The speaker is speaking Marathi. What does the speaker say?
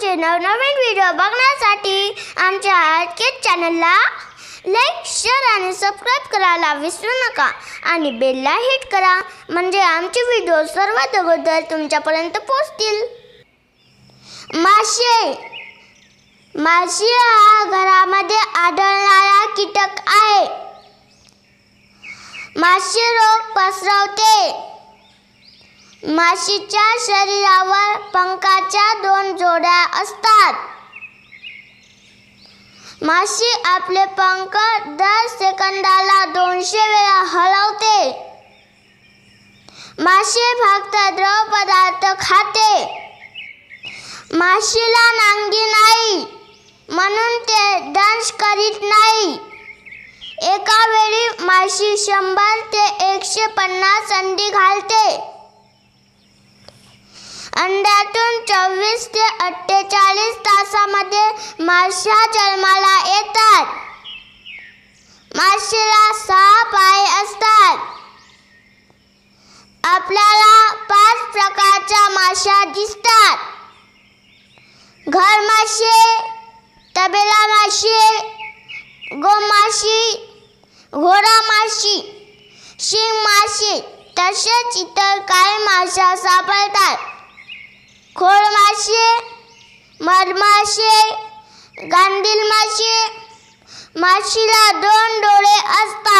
आमचे नवनवीन व्हिडिओ बघण्यासाठी आमच्या आर्केट चॅनलला लाईक शेअर आणि सबस्क्राईब करायला विसरू नका आणि बेलला हिट करा म्हणजे आमचे व्हिडिओ सर्वात अगोदर तुमच्यापर्यंत पोहोचतील माशे माशी हा घरामध्ये आढळणारा कीटक आहे माशी रोग पसरवते माशीच्या शरीरावर असतात माशी आपले पंख दर सेकंदाला दोनशे वेळा हलवते माशी फक्त द्रव पदार्थ खाते माशीला नांगी नाही म्हणून ते दंश करीत नाही एका वेळी माशी शंभर ते एकशे पन्नास अंडी घालते चोवीस ते अठ्ठेचाळीस तासामध्ये माशा जन्माला येतात माशीला सहा पाय असतात आपल्याला पाच प्रकारच्या माशा दिसतात घर तबेला माशी गोमाशी घोडा माशी शिंग माशी तसेच इतर काही माशा सापडतात खोल मासे मधमाशे गांधील मासे माशीला दोन डोळे असतात